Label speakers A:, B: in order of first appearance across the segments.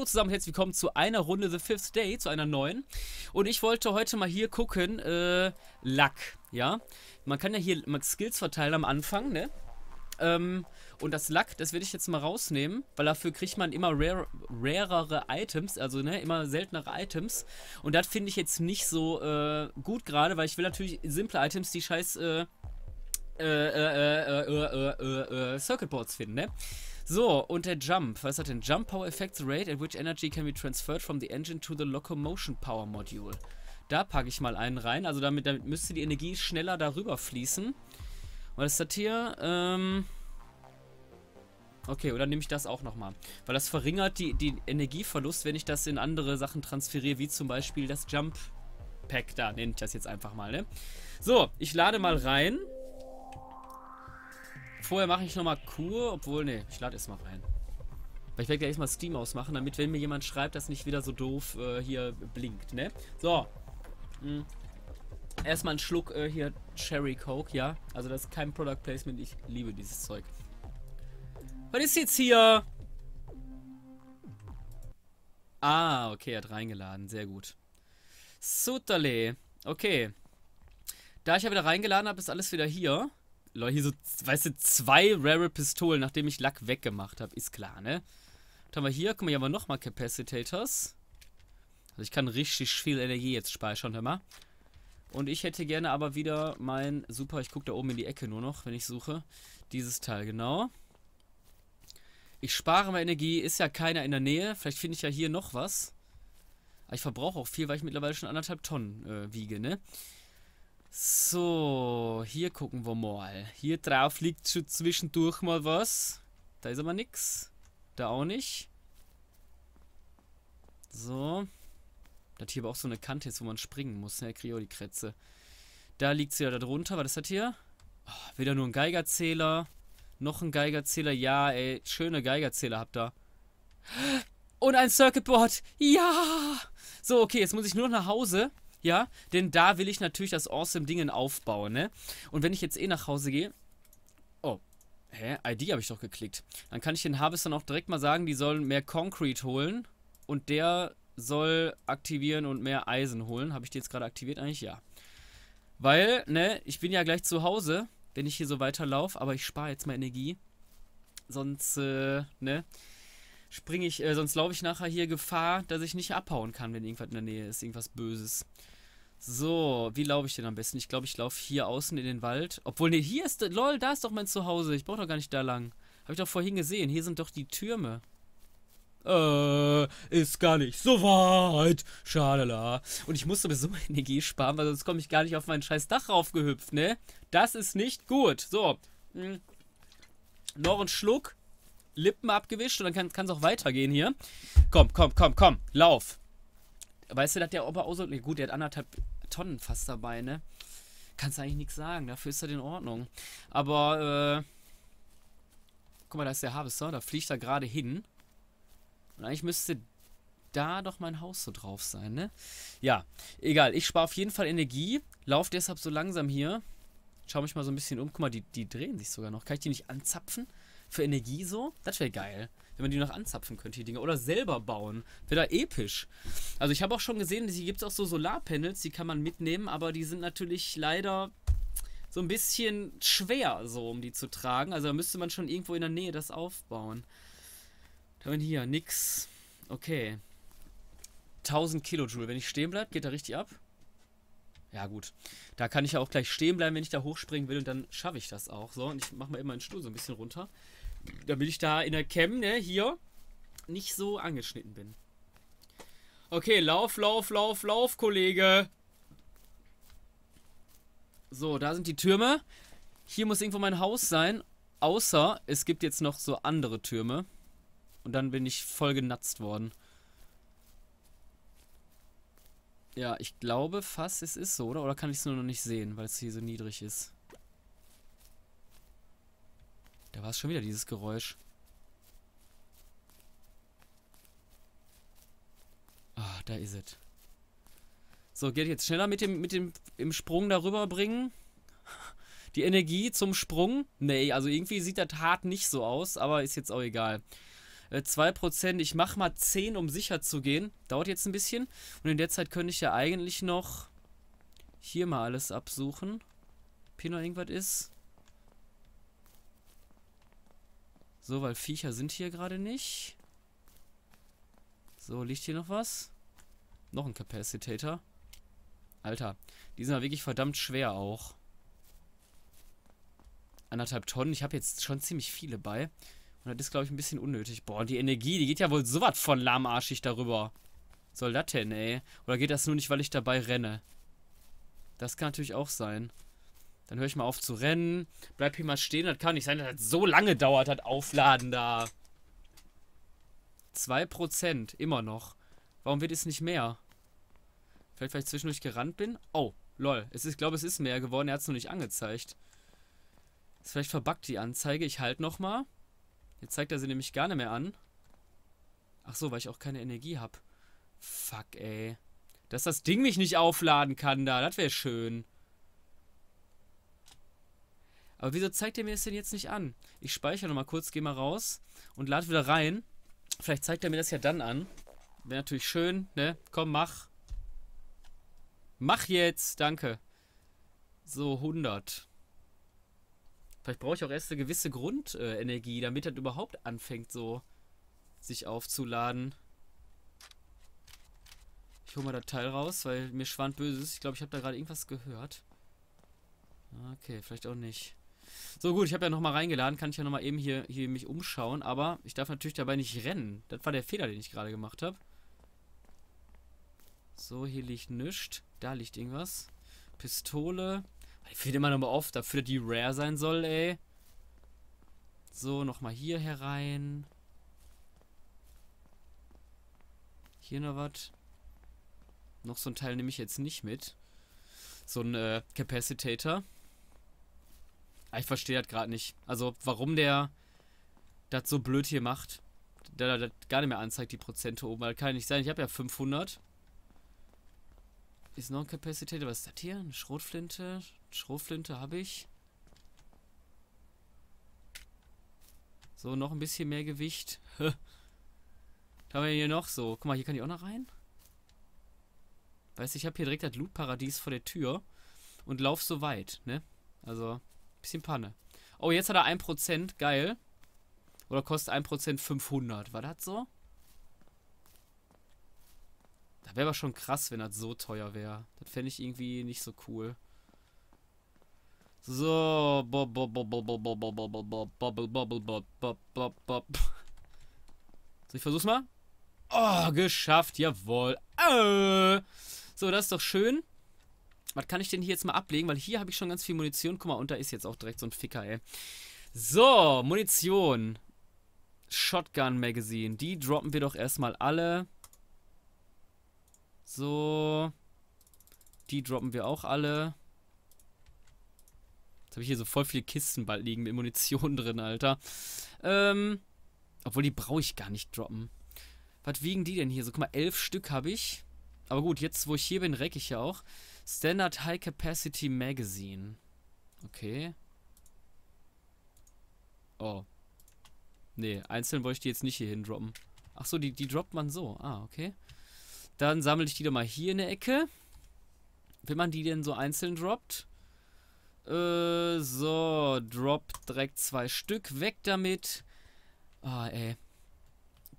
A: Hallo zusammen und herzlich willkommen zu einer Runde The Fifth Day, zu einer neuen. Und ich wollte heute mal hier gucken, äh, Luck, ja. Man kann ja hier Skills verteilen am Anfang, ne? Ähm, und das Luck, das werde ich jetzt mal rausnehmen, weil dafür kriegt man immer rare, rarere Items, also ne, immer seltenere Items. Und das finde ich jetzt nicht so äh, gut gerade, weil ich will natürlich simple Items, die scheiß äh, äh, äh, äh, äh, äh, äh, Circuit Boards finden, ne? So, und der Jump. Was hat denn? Jump Power Effects rate at which energy can be transferred from the engine to the locomotion power module. Da packe ich mal einen rein. Also damit, damit müsste die Energie schneller darüber fließen. Was ist das hier? Ähm... Okay, oder nehme ich das auch nochmal? Weil das verringert die, den Energieverlust, wenn ich das in andere Sachen transferiere, wie zum Beispiel das Jump Pack. Da nenne ich das jetzt einfach mal, ne? So, ich lade mal rein. Vorher mache ich nochmal Kur, obwohl, ne, ich lade erstmal rein. Weil ich werde gleich erstmal Steam ausmachen, damit, wenn mir jemand schreibt, das nicht wieder so doof äh, hier blinkt, ne? So. Hm. Erstmal einen Schluck äh, hier Cherry Coke, ja? Also das ist kein Product Placement, ich liebe dieses Zeug. Was ist jetzt hier? Ah, okay, er hat reingeladen, sehr gut. Sutterle, okay. Da ich ja wieder reingeladen habe, ist alles wieder hier. Leute, hier so, weißt du, zwei rare Pistolen, nachdem ich Lack weggemacht habe. Ist klar, ne? Was haben wir hier? Guck mal, hier haben wir nochmal Capacitators. Also ich kann richtig viel Energie jetzt speichern, hör mal. Und ich hätte gerne aber wieder mein, super, ich gucke da oben in die Ecke nur noch, wenn ich suche. Dieses Teil, genau. Ich spare mal Energie, ist ja keiner in der Nähe. Vielleicht finde ich ja hier noch was. Aber ich verbrauche auch viel, weil ich mittlerweile schon anderthalb Tonnen äh, wiege, ne? So, hier gucken wir mal. Hier drauf liegt schon zwischendurch mal was. Da ist aber nichts. Da auch nicht. So. Da hat hier aber auch so eine Kante jetzt, wo man springen muss. Ne, kriege die Krätze. Da liegt sie ja da drunter. Was ist das hier? Oh, wieder nur ein Geigerzähler. Noch ein Geigerzähler. Ja, ey. Schöne Geigerzähler habt ihr. Und ein Circuitboard. Ja! So, okay. Jetzt muss ich nur noch nach Hause ja, denn da will ich natürlich das awesome Dingen aufbauen, ne? Und wenn ich jetzt eh nach Hause gehe, oh, hä, ID habe ich doch geklickt. Dann kann ich den Harvester auch direkt mal sagen, die sollen mehr Concrete holen und der soll aktivieren und mehr Eisen holen. Habe ich die jetzt gerade aktiviert? Eigentlich ja. Weil, ne, ich bin ja gleich zu Hause, wenn ich hier so weiterlaufe, aber ich spare jetzt mal Energie. Sonst, äh, ne, springe ich, äh, sonst laufe ich nachher hier Gefahr, dass ich nicht abhauen kann, wenn irgendwas in der Nähe ist, irgendwas Böses. So, wie laufe ich denn am besten? Ich glaube, ich laufe hier außen in den Wald. Obwohl, ne, hier ist... Lol, da ist doch mein Zuhause. Ich brauche doch gar nicht da lang. Habe ich doch vorhin gesehen. Hier sind doch die Türme. Äh, ist gar nicht so weit. Schalala. Und ich muss sowieso Energie sparen, weil sonst komme ich gar nicht auf mein scheiß Dach raufgehüpft, ne? Das ist nicht gut. So. Hm. Noch ein Schluck. Lippen abgewischt und dann kann es auch weitergehen hier. Komm, komm, komm, komm. Lauf. Weißt du, dass der Oberauser, nee, gut, der hat anderthalb Tonnen fast dabei, ne? Kannst eigentlich nichts sagen, dafür ist er in Ordnung. Aber, äh, guck mal, da ist der Harvester, da fliegt er gerade hin. Und eigentlich müsste da doch mein Haus so drauf sein, ne? Ja, egal, ich spare auf jeden Fall Energie, lauf deshalb so langsam hier. Schau mich mal so ein bisschen um. Guck mal, die, die drehen sich sogar noch. Kann ich die nicht anzapfen? für Energie so. Das wäre geil. Wenn man die noch anzapfen könnte, die Dinger. Oder selber bauen. Wäre da episch. Also ich habe auch schon gesehen, hier gibt es auch so Solarpanels, die kann man mitnehmen, aber die sind natürlich leider so ein bisschen schwer, so um die zu tragen. Also da müsste man schon irgendwo in der Nähe das aufbauen. Dann hier, nix. Okay. 1000 Kilojoule. Wenn ich stehen bleibe, geht er richtig ab. Ja, gut. Da kann ich ja auch gleich stehen bleiben, wenn ich da hochspringen will. Und dann schaffe ich das auch. So, und ich mache mal eben meinen Stuhl so ein bisschen runter damit ich da in der Cam, ne, hier, nicht so angeschnitten bin. Okay, lauf, lauf, lauf, lauf, Kollege. So, da sind die Türme. Hier muss irgendwo mein Haus sein. Außer, es gibt jetzt noch so andere Türme. Und dann bin ich voll genatzt worden. Ja, ich glaube fast, es ist so, oder? Oder kann ich es nur noch nicht sehen, weil es hier so niedrig ist? Da war es schon wieder, dieses Geräusch. Ah, da ist es. So, geht jetzt schneller mit dem, mit dem im Sprung darüber bringen. Die Energie zum Sprung. Nee, also irgendwie sieht das hart nicht so aus, aber ist jetzt auch egal. 2%, äh, ich mach mal 10, um sicher zu gehen. Dauert jetzt ein bisschen. Und in der Zeit könnte ich ja eigentlich noch hier mal alles absuchen. Ob hier noch irgendwas ist. So, weil Viecher sind hier gerade nicht. So, liegt hier noch was? Noch ein Capacitator. Alter, die sind ja wirklich verdammt schwer auch. Anderthalb Tonnen. Ich habe jetzt schon ziemlich viele bei. Und das ist, glaube ich, ein bisschen unnötig. Boah, die Energie, die geht ja wohl sowas von lahmarschig darüber. soll das denn, ey? Oder geht das nur nicht, weil ich dabei renne? Das kann natürlich auch sein. Dann höre ich mal auf zu rennen. Bleib hier mal stehen. Das kann nicht sein, dass das so lange dauert, hat Aufladen da. 2% immer noch. Warum wird es nicht mehr? Vielleicht, weil ich zwischendurch gerannt bin? Oh, lol. Es ist, ich glaube, es ist mehr geworden. Er hat es noch nicht angezeigt. Ist vielleicht verbuggt die Anzeige. Ich halte nochmal. Jetzt zeigt er sie nämlich gar nicht mehr an. Ach so, weil ich auch keine Energie habe. Fuck, ey. Dass das Ding mich nicht aufladen kann da. Das wäre schön. Aber wieso zeigt er mir das denn jetzt nicht an? Ich speichere nochmal kurz, gehe mal raus und lade wieder rein. Vielleicht zeigt er mir das ja dann an. Wäre natürlich schön, ne? Komm, mach. Mach jetzt, danke. So, 100. Vielleicht brauche ich auch erst eine gewisse Grundenergie, damit das überhaupt anfängt, so sich aufzuladen. Ich hole mal das Teil raus, weil mir schwand Böses. Ich glaube, ich habe da gerade irgendwas gehört. Ah, okay, vielleicht auch nicht. So gut, ich habe ja nochmal reingeladen, kann ich ja nochmal eben hier, hier mich umschauen, aber ich darf natürlich dabei nicht rennen. Das war der Fehler, den ich gerade gemacht habe. So, hier liegt nichts. Da liegt irgendwas. Pistole. Die fehlt immer nochmal oft, dafür die rare sein soll, ey. So, nochmal hier herein. Hier noch was. Noch so ein Teil nehme ich jetzt nicht mit. So ein äh, Capacitator. Ah, ich verstehe das gerade nicht. Also, warum der das so blöd hier macht. Der da gar nicht mehr anzeigt, die Prozente oben. Das kann ja nicht sein. Ich habe ja 500. Ist noch ein Kapazität. Was ist das hier? Eine Schrotflinte. Schrotflinte habe ich. So, noch ein bisschen mehr Gewicht. Was haben wir hier noch? So, guck mal, hier kann ich auch noch rein. Weißt du, ich habe hier direkt das Loot-Paradies vor der Tür und lauf so weit, ne? Also, Bisschen Panne. Oh, jetzt hat er 1%. Geil. Oder kostet 1% 500. War das so? Das wäre aber schon krass, wenn das so teuer wäre. Das fände ich irgendwie nicht so cool. So. So, ich versuch's mal. Oh, geschafft. Jawohl. So, das ist doch schön. Was kann ich denn hier jetzt mal ablegen? Weil hier habe ich schon ganz viel Munition. Guck mal, und da ist jetzt auch direkt so ein Ficker, ey. So, Munition. Shotgun Magazine. Die droppen wir doch erstmal alle. So. Die droppen wir auch alle. Jetzt habe ich hier so voll viele Kisten bald liegen mit Munition drin, Alter. Ähm. Obwohl, die brauche ich gar nicht droppen. Was wiegen die denn hier? So, guck mal, elf Stück habe ich. Aber gut, jetzt, wo ich hier bin, recke ich ja auch. Standard High Capacity Magazine. Okay. Oh. Nee, einzeln wollte ich die jetzt nicht hier hin droppen. Achso, die, die droppt man so. Ah, okay. Dann sammle ich die doch mal hier in der Ecke. Wenn man die denn so einzeln droppt. Äh, so, drop direkt zwei Stück. Weg damit. Ah, oh, ey.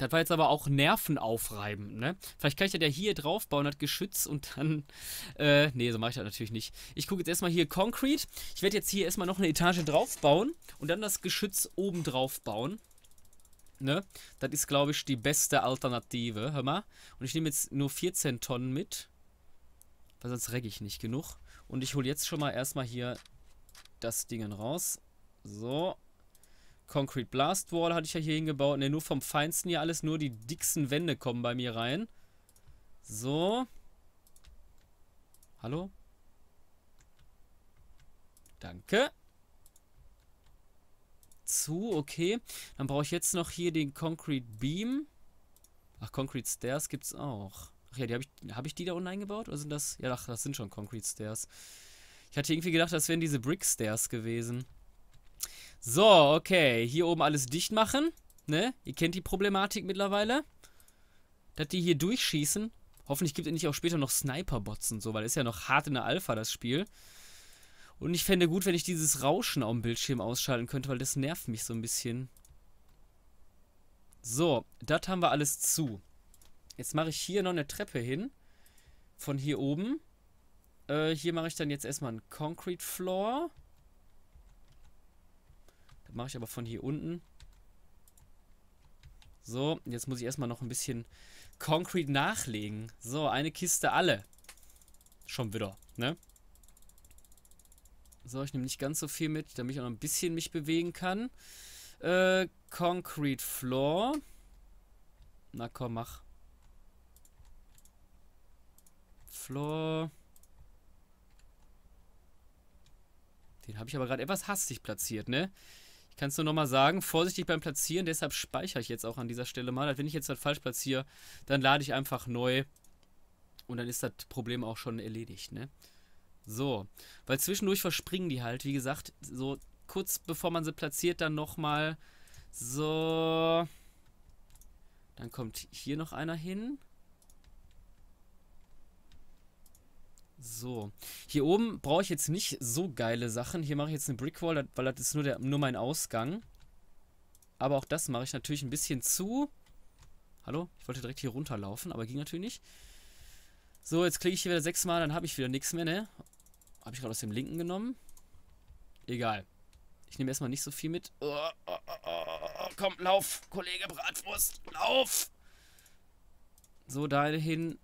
A: Das war jetzt aber auch nervenaufreibend, ne? Vielleicht kann ich das ja hier draufbauen, das Geschütz und dann. Äh, nee, so mache ich das natürlich nicht. Ich gucke jetzt erstmal hier Concrete. Ich werde jetzt hier erstmal noch eine Etage draufbauen und dann das Geschütz oben draufbauen. Ne? Das ist, glaube ich, die beste Alternative. Hör mal. Und ich nehme jetzt nur 14 Tonnen mit. Weil sonst regge ich nicht genug. Und ich hole jetzt schon mal erstmal hier das Ding raus. So. Concrete Blast Wall hatte ich ja hier hingebaut. Ne, nur vom Feinsten hier alles. Nur die dicksten Wände kommen bei mir rein. So. Hallo? Danke. Zu, okay. Dann brauche ich jetzt noch hier den Concrete Beam. Ach, Concrete Stairs gibt es auch. Ach ja, die habe ich, hab ich die da unten eingebaut? Oder sind das? Ja, ach, das sind schon Concrete Stairs. Ich hatte irgendwie gedacht, das wären diese Brick Stairs gewesen. So, okay. Hier oben alles dicht machen. Ne? Ihr kennt die Problematik mittlerweile. Dass die hier durchschießen. Hoffentlich gibt es nicht auch später noch Sniper-Bots und so, weil es ist ja noch hart in der Alpha, das Spiel. Und ich fände gut, wenn ich dieses Rauschen am Bildschirm ausschalten könnte, weil das nervt mich so ein bisschen. So, das haben wir alles zu. Jetzt mache ich hier noch eine Treppe hin. Von hier oben. Äh, hier mache ich dann jetzt erstmal einen Concrete Floor. Mache ich aber von hier unten. So, jetzt muss ich erstmal noch ein bisschen Concrete nachlegen. So, eine Kiste alle. Schon wieder, ne? So, ich nehme nicht ganz so viel mit, damit ich auch noch ein bisschen mich bewegen kann. Äh, Concrete Floor. Na komm, mach. Floor. Den habe ich aber gerade etwas hastig platziert, ne? Ich kann es nur nochmal sagen, vorsichtig beim Platzieren, deshalb speichere ich jetzt auch an dieser Stelle mal. Also wenn ich jetzt das falsch platziere, dann lade ich einfach neu und dann ist das Problem auch schon erledigt, ne? So, weil zwischendurch verspringen die halt, wie gesagt, so kurz bevor man sie platziert, dann nochmal so... Dann kommt hier noch einer hin. So, hier oben brauche ich jetzt nicht so geile Sachen. Hier mache ich jetzt eine Brickwall, weil das ist nur, der, nur mein Ausgang. Aber auch das mache ich natürlich ein bisschen zu. Hallo? Ich wollte direkt hier runterlaufen, aber ging natürlich nicht. So, jetzt klicke ich hier wieder sechsmal, dann habe ich wieder nichts mehr, ne? Habe ich gerade aus dem linken genommen? Egal. Ich nehme erstmal nicht so viel mit. Oh, oh, oh, Komm, lauf, Kollege Bratwurst, lauf! So, dahin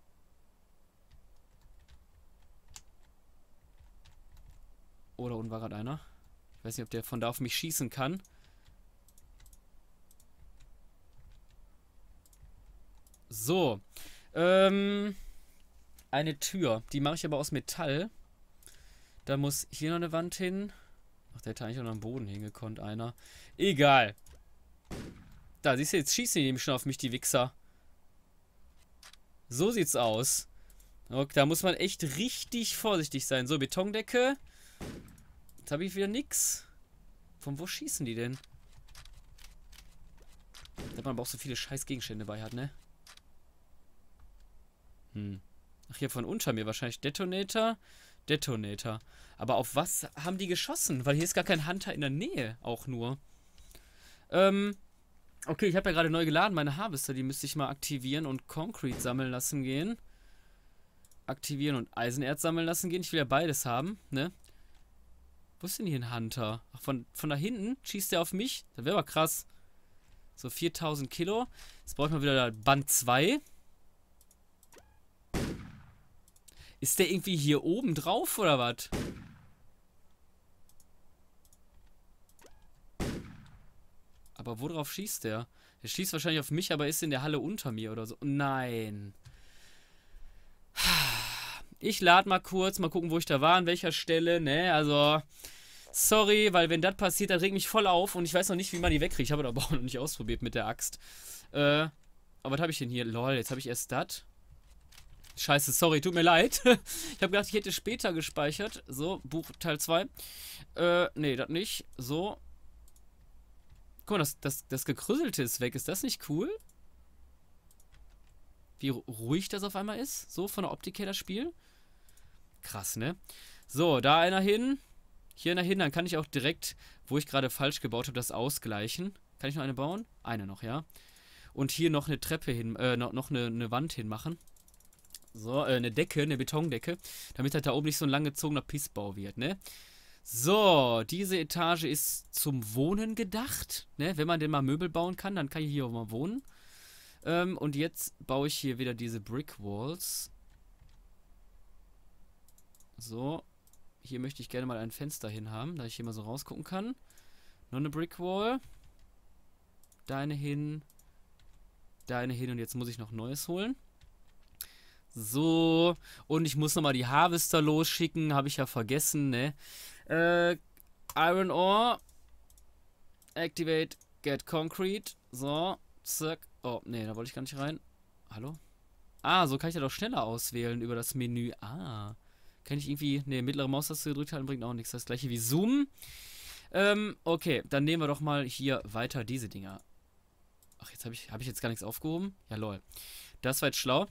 A: Oh, da unten war gerade einer. Ich weiß nicht, ob der von da auf mich schießen kann. So. Ähm, eine Tür. Die mache ich aber aus Metall. Da muss hier noch eine Wand hin. Ach, der hat eigentlich auch noch am Boden hingekonnt, einer. Egal. Da, siehst du, jetzt schießen die eben schon auf mich, die Wichser. So sieht's aus. Okay, da muss man echt richtig vorsichtig sein. So, Betondecke. Jetzt habe ich wieder nix. Von wo schießen die denn? Dass man aber auch so viele scheiß Gegenstände bei hat, ne? Hm. Ach, hier von unter mir wahrscheinlich Detonator. Detonator. Aber auf was haben die geschossen? Weil hier ist gar kein Hunter in der Nähe, auch nur. Ähm, okay, ich habe ja gerade neu geladen, meine Harvester, die müsste ich mal aktivieren und Concrete sammeln lassen gehen. Aktivieren und Eisenerz sammeln lassen gehen. Ich will ja beides haben, ne? Wo ist denn hier ein Hunter? Ach, von, von da hinten schießt der auf mich? Das wäre aber krass. So, 4000 Kilo. Jetzt braucht man wieder Band 2. Ist der irgendwie hier oben drauf oder was? Aber worauf schießt der? Der schießt wahrscheinlich auf mich, aber ist in der Halle unter mir oder so. Nein. Ich lade mal kurz, mal gucken, wo ich da war, an welcher Stelle, ne? Also, sorry, weil wenn das passiert, dann regt mich voll auf und ich weiß noch nicht, wie man die wegkriegt. Ich habe das aber auch noch nicht ausprobiert mit der Axt. Äh, aber was habe ich denn hier? Lol, jetzt habe ich erst das. Scheiße, sorry, tut mir leid. ich habe gedacht, ich hätte später gespeichert. So, Buch Teil 2. Äh, nee, das nicht. So. Guck mal, das, das, das Gekrüsselte ist weg. Ist das nicht cool? Wie ruhig das auf einmal ist? So, von der Optik her, das Spiel krass, ne? So, da einer hin. Hier einer hin. Dann kann ich auch direkt, wo ich gerade falsch gebaut habe, das ausgleichen. Kann ich noch eine bauen? Eine noch, ja. Und hier noch eine Treppe hin, äh, noch eine, eine Wand hinmachen. So, äh, eine Decke, eine Betondecke. Damit halt da oben nicht so ein langgezogener Pissbau wird, ne? So, diese Etage ist zum Wohnen gedacht. Ne? Wenn man denn mal Möbel bauen kann, dann kann ich hier auch mal wohnen. Ähm, und jetzt baue ich hier wieder diese Brick Walls. So, hier möchte ich gerne mal ein Fenster hin haben, da ich hier mal so rausgucken kann. Noch eine Brick Wall. Deine hin. Deine hin und jetzt muss ich noch Neues holen. So, und ich muss nochmal die Harvester losschicken, habe ich ja vergessen, ne? Äh, Iron Ore. Activate, get Concrete. So, zack. Oh, ne, da wollte ich gar nicht rein. Hallo? Ah, so kann ich ja doch schneller auswählen über das Menü. Ah. Kann ich irgendwie. Ne, mittlere Maustaste gedrückt halten bringt auch nichts. Das gleiche wie Zoom. Ähm, okay, dann nehmen wir doch mal hier weiter diese Dinger. Ach, jetzt habe ich, hab ich jetzt gar nichts aufgehoben? Ja, lol. Das war jetzt schlau.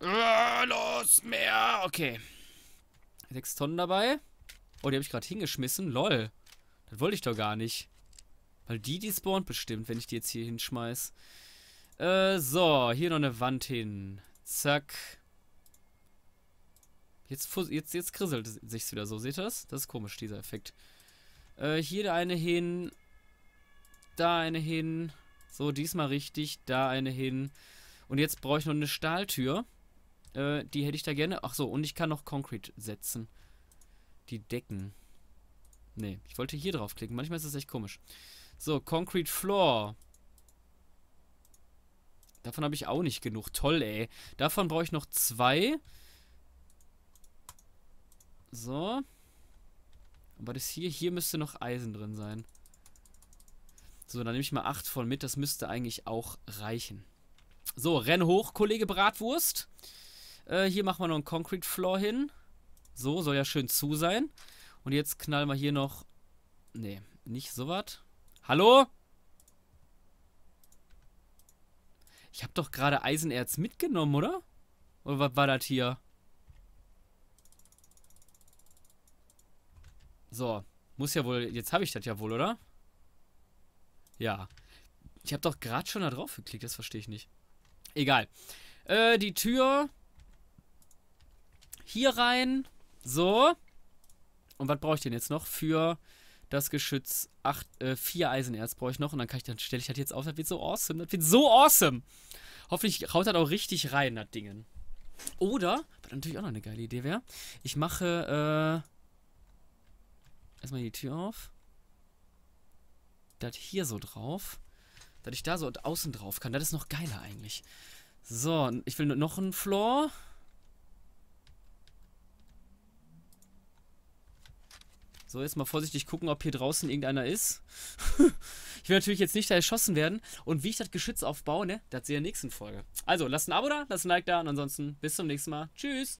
A: Äh, los, mehr! Okay. Sechs Tonnen dabei. Oh, die habe ich gerade hingeschmissen. Lol. Das wollte ich doch gar nicht. Weil die, die spawnt bestimmt, wenn ich die jetzt hier hinschmeiß. Äh, so, hier noch eine Wand hin. Zack. Jetzt, jetzt, jetzt krisselt es sich wieder so. Seht ihr das? Das ist komisch, dieser Effekt. Äh, hier eine hin. Da eine hin. So, diesmal richtig. Da eine hin. Und jetzt brauche ich noch eine Stahltür. Äh, die hätte ich da gerne. Ach so, und ich kann noch Concrete setzen. Die Decken. Nee, ich wollte hier draufklicken. Manchmal ist das echt komisch. So, Concrete Floor. Davon habe ich auch nicht genug. Toll, ey. Davon brauche ich noch Zwei. So. Aber das hier, hier müsste noch Eisen drin sein. So, dann nehme ich mal 8 von mit. Das müsste eigentlich auch reichen. So, renn hoch, Kollege Bratwurst. Äh, hier machen wir noch einen Concrete Floor hin. So, soll ja schön zu sein. Und jetzt knallen wir hier noch... Nee, nicht sowas. Hallo? Ich habe doch gerade Eisenerz mitgenommen, oder? Oder was war das hier? So, muss ja wohl, jetzt habe ich das ja wohl, oder? Ja. Ich habe doch gerade schon da drauf geklickt, das verstehe ich nicht. Egal. Äh, die Tür. Hier rein. So. Und was brauche ich denn jetzt noch? Für das Geschütz 8, äh, 4 Eisenerz brauche ich noch. Und dann, ich, dann stelle ich das jetzt auf. Das wird so awesome. Das wird so awesome. Hoffentlich haut das auch richtig rein, das Ding. Oder, was natürlich auch noch eine geile Idee wäre, ich mache, äh, erstmal die Tür auf. Das hier so drauf. Dass ich da so außen drauf kann. Das ist noch geiler eigentlich. So, ich will noch einen Floor. So, jetzt mal vorsichtig gucken, ob hier draußen irgendeiner ist. ich will natürlich jetzt nicht da erschossen werden. Und wie ich das Geschütz aufbaue, ne, das sehe ich in der nächsten Folge. Also, lasst ein Abo da, lasst ein Like da und ansonsten bis zum nächsten Mal. Tschüss!